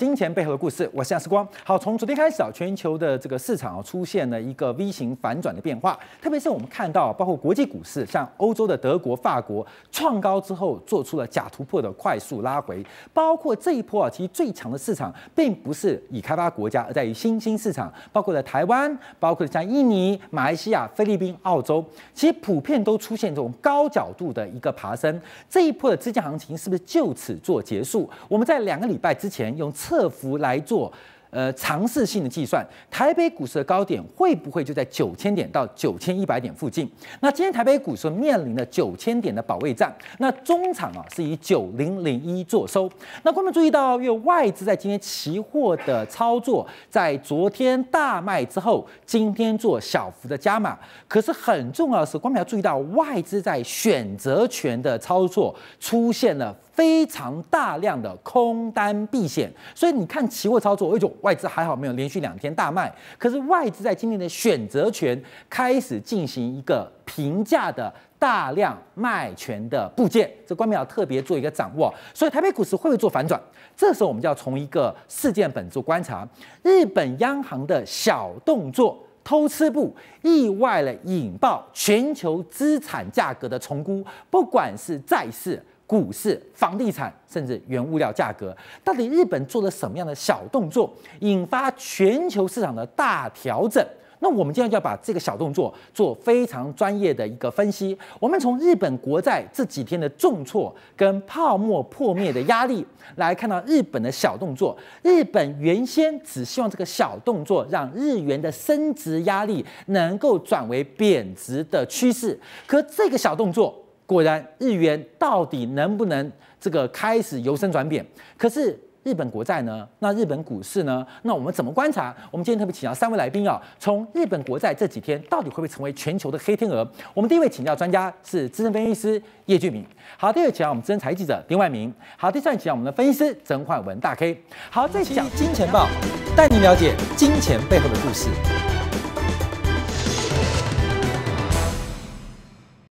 金钱背后的故事，我是杨世光。好，从昨天开始啊，全球的这个市场啊出现了一个 V 型反转的变化。特别是我们看到，包括国际股市，像欧洲的德国、法国创高之后，做出了假突破的快速拉回。包括这一波啊，其实最强的市场，并不是以开发国家，而在于新兴市场，包括在台湾，包括像印尼、马来西亚、菲律宾、澳洲，其实普遍都出现这种高角度的一个爬升。这一波的资金行情是不是就此做结束？我们在两个礼拜之前用。侧幅来做，呃，尝试性的计算，台北股市的高点会不会就在九千点到九千一百点附近？那今天台北股市面临的九千点的保卫战，那中场啊是以九零零一做收。那观众注意到，因为外资在今天期货的操作，在昨天大卖之后，今天做小幅的加码。可是很重要的是，光众要注意到，外资在选择权的操作出现了。非常大量的空单避险，所以你看期货操作，一种外资还好没有连续两天大卖，可是外资在今年的选择权开始进行一个平价的大量卖权的部件，这关明要特别做一个掌握。所以台北股市会不会做反转？这时候我们就要从一个事件本做观察，日本央行的小动作偷吃布，意外了引爆全球资产价格的重估，不管是债市。股市、房地产甚至原物料价格，到底日本做了什么样的小动作，引发全球市场的大调整？那我们今天就要把这个小动作做非常专业的一个分析。我们从日本国债这几天的重挫跟泡沫破灭的压力，来看到日本的小动作。日本原先只希望这个小动作让日元的升值压力能够转为贬值的趋势，可这个小动作。果然，日元到底能不能这个开始由升转贬？可是日本国债呢？那日本股市呢？那我们怎么观察？我们今天特别请教三位来宾啊，从日本国债这几天到底会不会成为全球的黑天鹅？我们第一位请教专家是资深分析师叶俊明。好，第二请教我们资深财经记者丁万明。好，第三请教我们的分析师曾焕文大 K。好，这一金钱豹，带您了解金钱背后的故事。